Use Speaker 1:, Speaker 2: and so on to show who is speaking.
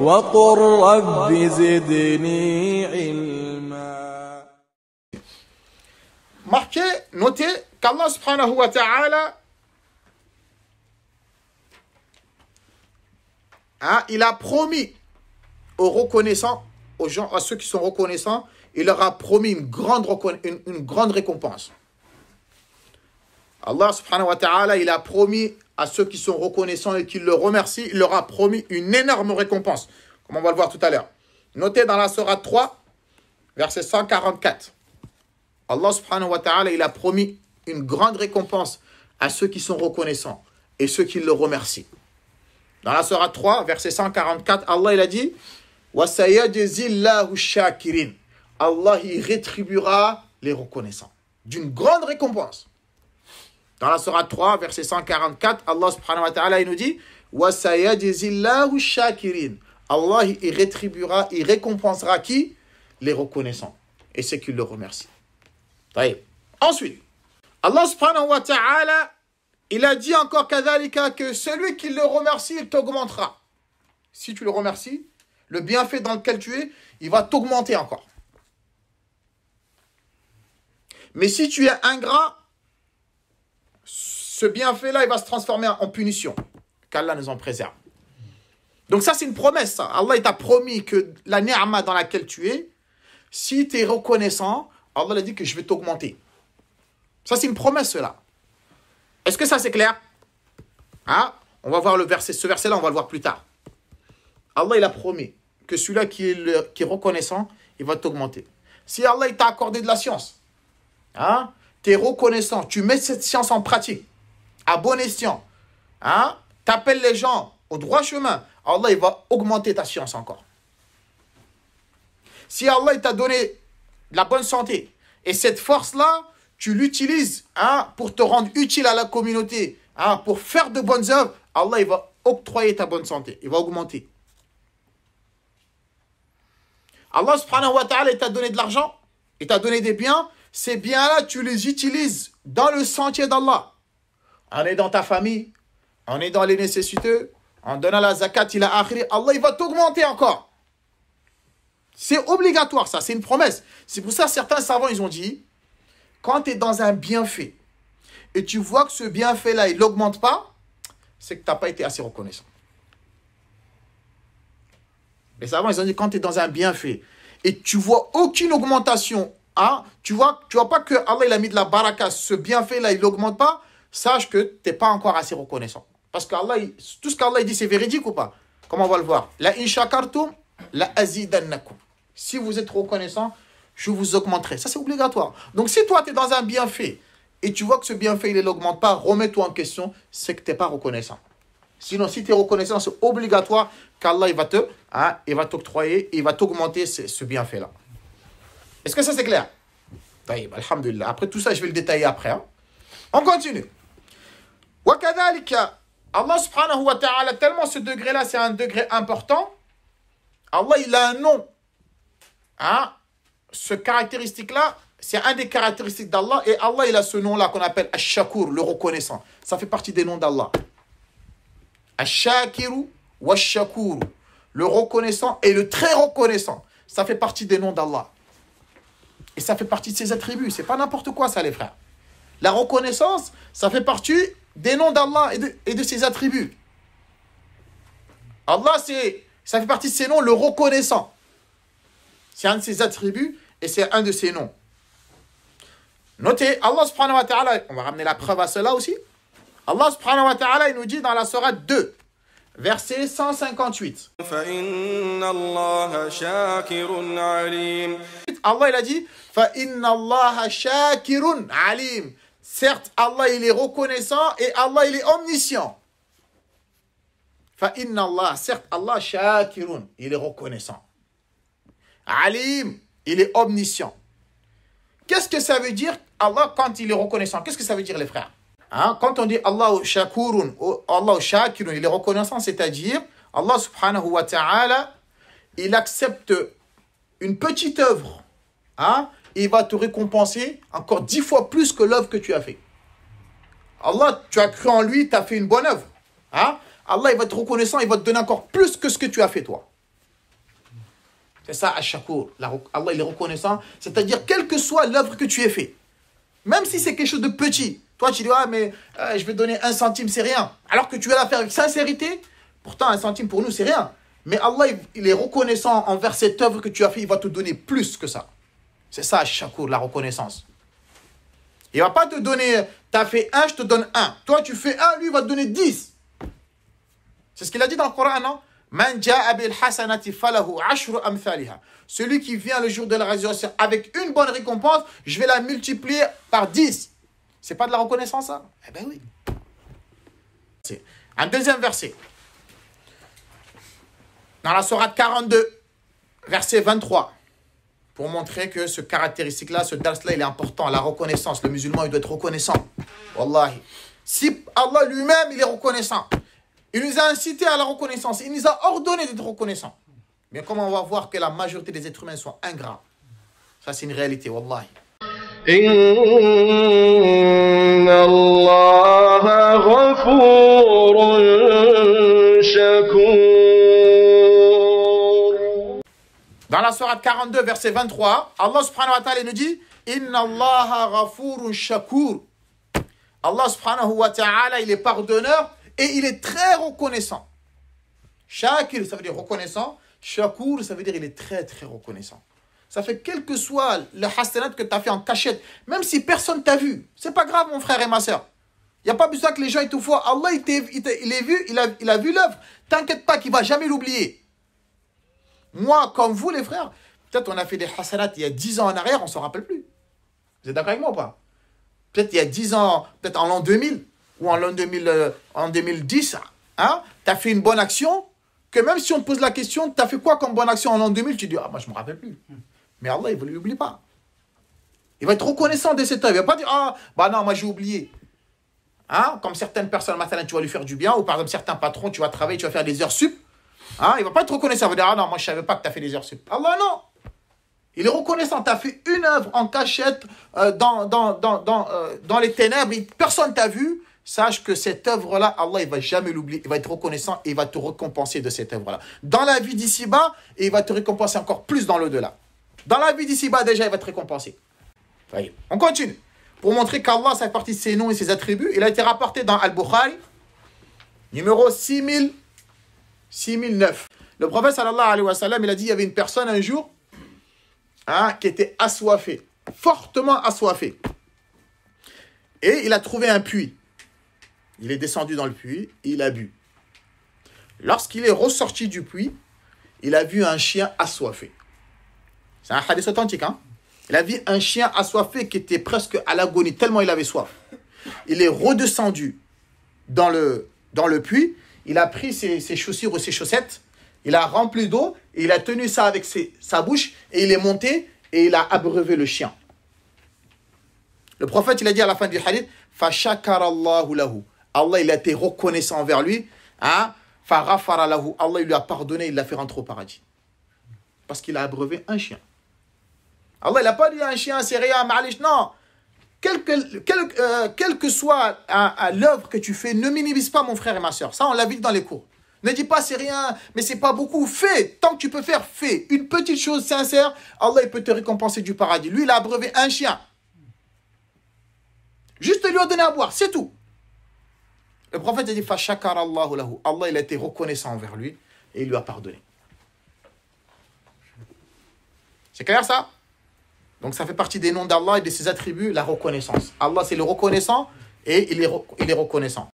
Speaker 1: وقل رب زدني علما Marquez, notez qu'Allah subhanahu wa ta'ala hein, il a promis aux reconnaissants, aux gens, à ceux qui sont reconnaissants, il leur a promis une grande, une grande récompense. Allah subhanahu wa ta'ala, il a promis à ceux qui sont reconnaissants et qui le remercient, il leur a promis une énorme récompense, comme on va le voir tout à l'heure. Notez dans la Surah 3, verset 144. Allah subhanahu wa ta'ala, il a promis une grande récompense à ceux qui sont reconnaissants et ceux qui le remercient. Dans la Surah 3, verset 144, Allah il a dit Allah y rétribuera les reconnaissants d'une grande récompense. Dans la Surah 3, verset 144, Allah subhanahu wa ta'ala, nous dit « Allah, il rétribuera, il récompensera qui Les reconnaissants. Et ceux qui le remercient. Ensuite, Allah subhanahu wa ta'ala, il a dit encore que celui qui le remercie, il t'augmentera. Si tu le remercies, le bienfait dans lequel tu es, il va t'augmenter encore. Mais si tu es ingrat, ce bienfait-là, il va se transformer en punition. Qu'Allah nous en préserve. Donc ça, c'est une promesse. Ça. Allah t'a promis que la ni'ma dans laquelle tu es, si tu es reconnaissant, Allah a dit que je vais t'augmenter. Ça, c'est une promesse, cela. Est-ce que ça, c'est clair ah, On va voir le verset. Ce verset-là, on va le voir plus tard. Allah, il a promis que celui-là qui, est reconnaissant, il va t'augmenter. Si Allah, il t'a accordé de la science, hein, tu es reconnaissant, tu mets cette science en pratique, à bon escient. Hein, t'appelles les gens au droit chemin. Allah, va augmenter ta science encore. Si Allah t'a donné la bonne santé et cette force-là, tu l'utilises hein, pour te rendre utile à la communauté, hein, pour faire de bonnes œuvres, Allah va octroyer ta bonne santé, il va augmenter. Allah subhanahu wa ta'ala t'a donné de l'argent, et t'a donné des biens, ces biens-là, tu les utilises dans le sentier d'Allah est dans ta famille, on est dans les nécessiteux, en donnant la zakat, il a akhri, Allah va t'augmenter encore. C'est obligatoire ça, c'est une promesse. C'est pour ça certains savants ils ont dit, quand tu es dans un bienfait et tu vois que ce bienfait-là il n'augmente pas, c'est que tu n'as pas été assez reconnaissant. Les savants ils ont dit, quand tu es dans un bienfait et tu vois aucune augmentation, hein, tu vois, tu vois pas que Allah il a mis de la baraka, ce bienfait-là il n'augmente pas, sache que tu n'es pas encore assez reconnaissant. Parce que tout ce qu'Allah dit, c'est véridique ou pas Comment on va le voir. La inshakartum, la azidannakum. Si vous êtes reconnaissant, je vous augmenterai. Ça, c'est obligatoire. Donc, si toi, tu es dans un bienfait et tu vois que ce bienfait, il ne l'augmente pas, remets-toi en question, c'est que tu n'es pas reconnaissant. Sinon, si tu es reconnaissant, c'est obligatoire qu'Allah, il va te, hein, il va t'octroyer, il va t'augmenter ce, bienfait-là. Est-ce que ça, c'est clair alhamdulillah. Après tout ça, je vais le détailler après. Hein. On continue. Allah subhanahu wa ta'ala, tellement ce degré-là, c'est un degré important, Allah, il a un nom. Hein? Ce caractéristique-là, c'est un des caractéristiques d'Allah. Et Allah, il a ce nom-là qu'on appelle Ash-Shakur, le reconnaissant. Ça fait partie des noms d'Allah. Ash-Shakiru Le reconnaissant et le très reconnaissant. Ça fait partie des noms d'Allah. Et ça fait partie de ses attributs. C'est pas n'importe quoi, ça, les frères. La reconnaissance, ça fait partie des noms d'Allah et de, ses attributs. Allah, c'est, ça fait partie de ses noms, le reconnaissant. C'est un de ses attributs et c'est un de ses noms. Notez, Allah subhanahu wa ta'ala, on va ramener la preuve à cela aussi. Allah subhanahu wa ta'ala, il nous dit dans la sourate 2, verset 158. Allah, il a dit, inna Allah alim. Certes, Allah, il est reconnaissant et Allah, il est omniscient. Fa Allah, certes, Allah, shakirun, il est reconnaissant. Alim, il est omniscient. Qu'est-ce que ça veut dire, Allah, quand il est reconnaissant Qu'est-ce que ça veut dire, les frères hein? Quand on dit Allah shakurun, Allah shakirun, il est reconnaissant, c'est-à-dire, Allah subhanahu wa ta'ala, il accepte une petite œuvre. Hein? et il va te récompenser encore dix fois plus que l'œuvre que tu as fait. Allah, tu as cru en lui, tu as fait une bonne œuvre. Hein? Allah, il va être reconnaissant, il va te donner encore plus que ce que tu as fait toi. C'est ça, fois. Allah, il est reconnaissant. C'est-à-dire, quelle que soit l'œuvre que tu as fait, même si c'est quelque chose de petit, toi, tu dis, ah, mais euh, je vais donner un centime, c'est rien. Alors que tu vas la faire avec sincérité, pourtant, un centime pour nous, c'est rien. Mais Allah, il est reconnaissant envers cette œuvre que tu as fait, il va te donner plus que ça. C'est ça, Shakur, la reconnaissance. Il ne va pas te donner, tu as fait un, je te donne un. Toi, tu fais un, lui, va te donner dix. C'est ce qu'il a dit dans le Coran, non celui qui vient le jour de la résurrection avec une bonne récompense, je vais la multiplier par 10. C'est pas de la reconnaissance, ça hein? Eh bien oui. Un deuxième verset. Dans la Sourate 42, verset 23 pour montrer que ce caractéristique-là, ce dars-là, il est important, la reconnaissance. Le musulman, il doit être reconnaissant. Wallahi. Si Allah lui-même, il est reconnaissant, il nous a incités à la reconnaissance, il nous a ordonné d'être reconnaissant. Mais comment on va voir que la majorité des êtres humains sont ingrats, ça c'est une réalité, wallahi. sourate 42, verset 23, Allah subhanahu wa ta'ala nous dit Allah subhanahu wa ta'ala, il est pardonneur et il est très reconnaissant. Shakir, ça veut dire reconnaissant. Shakur, ça veut dire il est très très reconnaissant. Ça fait quel que soit le hasanat que tu as fait en cachette, même si personne t'a vu. C'est pas grave, mon frère et ma soeur. Il n'y a pas besoin que les gens ils te voient. Allah, il, est vu, il a, il a vu l'œuvre. T'inquiète pas qu'il va jamais l'oublier. Moi, comme vous, les frères, peut-être on a fait des hasanats il y a 10 ans en arrière, on s'en rappelle plus. Vous êtes d'accord avec moi ou pas Peut-être il y a 10 ans, peut-être en l'an 2000 ou en l'an 2000, euh, en 2010, hein, tu as fait une bonne action, que même si on te pose la question, tu as fait quoi comme bonne action en l'an 2000, tu dis, ah, moi je ne me rappelle plus. Mais Allah, il ne l'oublie pas. Il va être reconnaissant de cette œuvre. Il ne va pas dire, ah, bah non, moi j'ai oublié. Hein? Comme certaines personnes, tu vas lui faire du bien, ou par exemple, certains patrons, tu vas travailler, tu vas faire des heures sup, il hein, il va pas être reconnaissant. Il va dire, ah non, moi je savais pas que tu as fait des heures Allah bah non Il est reconnaissant. Tu as fait une œuvre en cachette euh, dans, euh, dans, les ténèbres. Et personne t'a vu. Sache que cette œuvre-là, Allah, il va jamais l'oublier. Il va être reconnaissant et il va te récompenser de cette œuvre-là. Dans la vie d'ici-bas, il va te récompenser encore plus dans l'au-delà. Dans la vie d'ici-bas, déjà, il va te récompenser. Voyez. On continue. Pour montrer qu'Allah, ça fait partie de ses noms et ses attributs, il a été rapporté dans Al-Bukhari, numéro 6000. 6009. Le prophète sallallahu alayhi wa sallam, il a dit il y avait une personne un jour hein, qui était assoiffée, fortement assoiffée. Et il a trouvé un puits. Il est descendu dans le puits, il a bu. Lorsqu'il est ressorti du puits, il a vu un chien assoiffé. C'est un hadith authentique. Hein? Il a vu un chien assoiffé qui était presque à l'agonie, tellement il avait soif. Il est redescendu dans le, dans le puits il a pris ses, chaussures ou ses chaussettes, il a rempli d'eau, il a tenu ça avec sa bouche, et il est monté, et il a abreuvé le chien. Le prophète, il a dit à la fin du hadith, Allah, il a été reconnaissant envers lui. Hein. Allah, il lui a pardonné, il l'a fait rentrer au paradis. Parce qu'il a abreuvé un chien. Allah, il n'a pas dit un chien, c'est rien, Non, quelle euh, que, soit à, l'œuvre que tu fais, ne minimise pas mon frère et ma soeur. Ça, on vu dans les cours. Ne dis pas c'est rien, mais c'est pas beaucoup. Fais, tant que tu peux faire, fais. Une petite chose sincère, Allah il peut te récompenser du paradis. Lui, il a abreuvé un chien. Juste lui a donné à boire, c'est tout. Le prophète a dit Fashakar Allahu lahu. Allah il a été reconnaissant envers lui et il lui a pardonné. C'est clair ça donc ça fait partie des noms d'Allah et de ses attributs, la reconnaissance. Allah, c'est le reconnaissant et il est, reconnaissant.